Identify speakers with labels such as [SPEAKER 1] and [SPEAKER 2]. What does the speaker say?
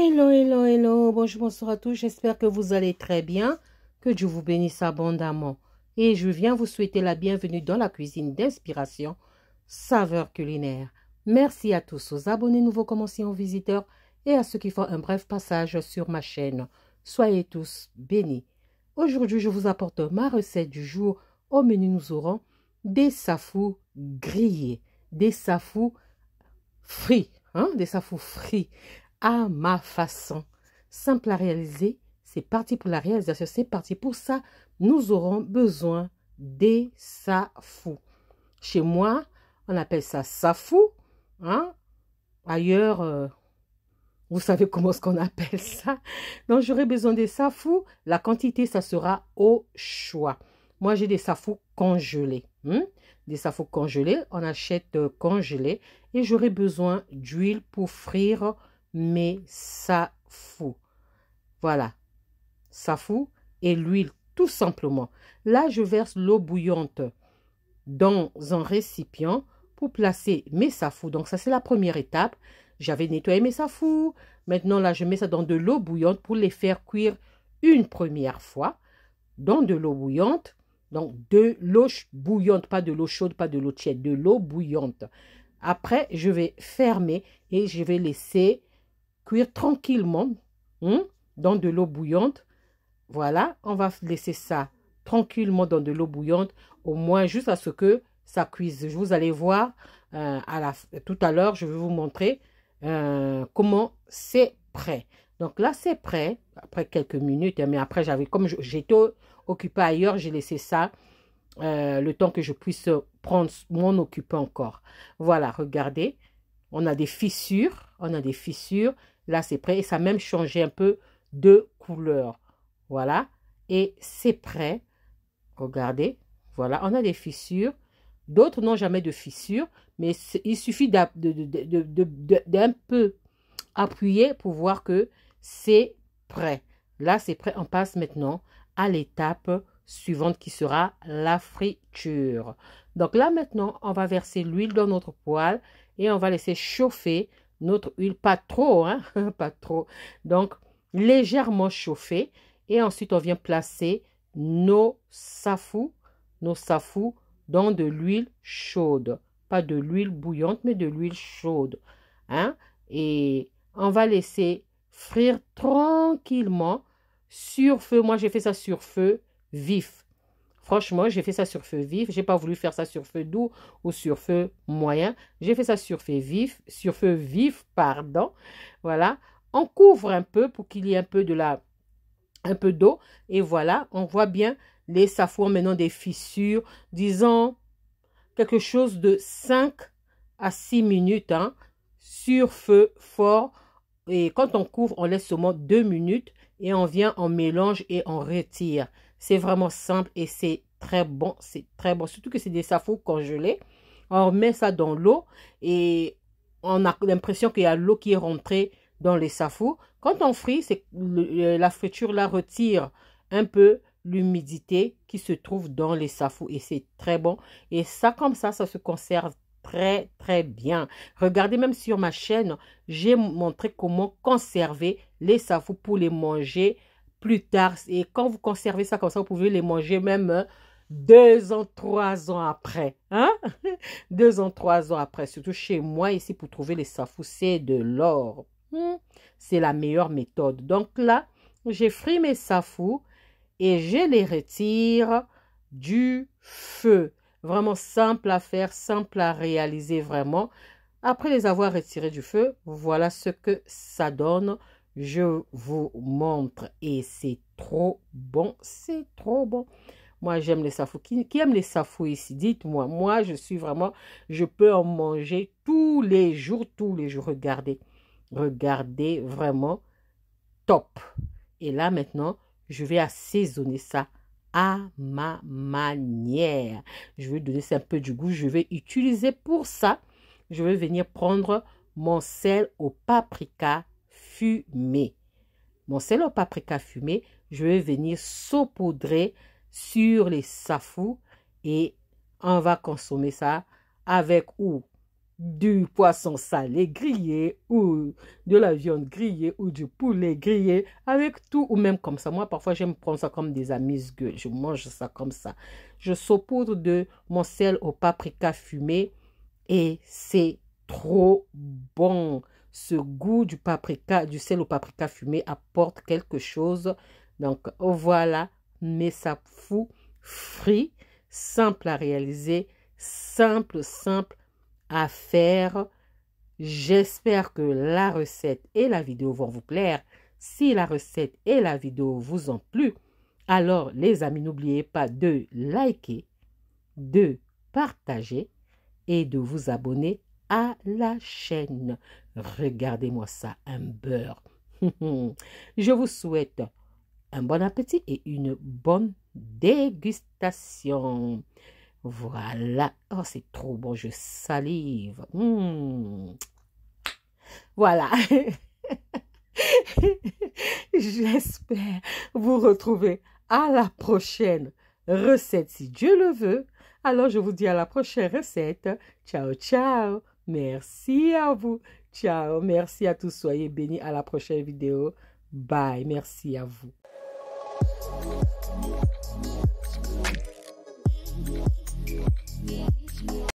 [SPEAKER 1] Hello, hello, hello, bonjour, bonsoir à tous, j'espère que vous allez très bien, que Dieu vous bénisse abondamment. Et je viens vous souhaiter la bienvenue dans la cuisine d'inspiration, saveur culinaire. Merci à tous aux abonnés nouveaux commençants, visiteurs et à ceux qui font un bref passage sur ma chaîne. Soyez tous bénis. Aujourd'hui, je vous apporte ma recette du jour. Au menu, nous aurons des safous grillés, des safous frits, hein, des safous frits à ma façon. Simple à réaliser, c'est parti pour la réalisation, c'est parti pour ça. Nous aurons besoin des safou. Chez moi, on appelle ça safou. Hein. Ailleurs, euh, vous savez comment ce qu'on appelle ça. Donc, j'aurai besoin des safou. La quantité, ça sera au choix. Moi, j'ai des safou congelés. Hein. Des safou congelés, on achète euh, congelés. Et j'aurai besoin d'huile pour frire mais ça Voilà, ça et l'huile tout simplement. Là, je verse l'eau bouillante dans un récipient pour placer mes safous. Donc ça, c'est la première étape. J'avais nettoyé mes safous. Maintenant, là, je mets ça dans de l'eau bouillante pour les faire cuire une première fois dans de l'eau bouillante. Donc, de l'eau bouillante, pas de l'eau chaude, pas de l'eau tiède, de l'eau bouillante. Après, je vais fermer et je vais laisser cuire tranquillement hein, dans de l'eau bouillante. Voilà, on va laisser ça tranquillement dans de l'eau bouillante, au moins juste à ce que ça cuise. Vous allez voir euh, à la, tout à l'heure, je vais vous montrer euh, comment c'est prêt. Donc là, c'est prêt, après quelques minutes, hein, mais après, j'avais comme j'étais occupé ailleurs, j'ai laissé ça euh, le temps que je puisse prendre mon occupant encore. Voilà, regardez, on a des fissures, on a des fissures, Là, c'est prêt. Et ça a même changé un peu de couleur. Voilà. Et c'est prêt. Regardez. Voilà, on a des fissures. D'autres n'ont jamais de fissures, mais il suffit d'un peu appuyer pour voir que c'est prêt. Là, c'est prêt. On passe maintenant à l'étape suivante qui sera la friture. Donc là, maintenant, on va verser l'huile dans notre poêle et on va laisser chauffer notre huile, pas trop, hein, pas trop. Donc, légèrement chauffée. Et ensuite, on vient placer nos safou, nos safou dans de l'huile chaude. Pas de l'huile bouillante, mais de l'huile chaude. Hein? Et on va laisser frire tranquillement sur feu. Moi, j'ai fait ça sur feu vif. Franchement, j'ai fait ça sur feu vif. J'ai pas voulu faire ça sur feu doux ou sur feu moyen. J'ai fait ça sur feu vif, sur feu vif, pardon. Voilà. On couvre un peu pour qu'il y ait un peu de un peu d'eau. Et voilà, on voit bien les safouans maintenant des fissures. Disons quelque chose de 5 à 6 minutes hein, sur feu fort. Et quand on couvre, on laisse seulement 2 minutes et on vient, on mélange et on retire. C'est vraiment simple et c'est très bon. C'est très bon. Surtout que c'est des safous congelés. On remet ça dans l'eau et on a l'impression qu'il y a l'eau qui est rentrée dans les safous. Quand on frit, c'est euh, la friture la retire un peu l'humidité qui se trouve dans les safous et c'est très bon. Et ça, comme ça, ça se conserve très, très bien. Regardez même sur ma chaîne, j'ai montré comment conserver les safous pour les manger plus tard. Et quand vous conservez ça comme ça, vous pouvez les manger même euh, deux ans, trois ans après. Hein? deux ans, trois ans après. Surtout chez moi, ici, pour trouver les safous, c'est de l'or. Hmm? C'est la meilleure méthode. Donc là, j'ai frit mes safous et je les retire du feu. Vraiment simple à faire, simple à réaliser vraiment. Après les avoir retirés du feu, voilà ce que ça donne. Je vous montre et c'est trop bon. C'est trop bon. Moi, j'aime les safou. Qui, qui, aime les safou ici Dites-moi. Moi, je suis vraiment... Je peux en manger tous les jours, tous les jours. Regardez. Regardez, vraiment top. Et là, maintenant, je vais assaisonner ça à ma manière. Je vais donner ça un peu du goût. Je vais utiliser pour ça. Je vais venir prendre mon sel au paprika mon sel au paprika fumé, je vais venir saupoudrer sur les safous et on va consommer ça avec ou du poisson salé grillé ou de la viande grillée ou du poulet grillé avec tout ou même comme ça. Moi, parfois, j'aime prendre ça comme des amuse-gueules. Je mange ça comme ça. Je saupoudre de mon sel au paprika fumé et c'est trop bon ce goût du paprika, du sel au paprika fumé apporte quelque chose. Donc oh, voilà, mes ça frits. frit, simple à réaliser, simple, simple à faire. J'espère que la recette et la vidéo vont vous plaire. Si la recette et la vidéo vous ont plu, alors les amis, n'oubliez pas de liker, de partager et de vous abonner à la chaîne. Regardez-moi ça, un beurre. Je vous souhaite un bon appétit et une bonne dégustation. Voilà. Oh, c'est trop bon, je salive. Hmm. Voilà. J'espère vous retrouver à la prochaine recette si Dieu le veut. Alors, je vous dis à la prochaine recette. Ciao, ciao. Merci à vous. Ciao. Merci à tous. Soyez bénis. À la prochaine vidéo. Bye. Merci à vous.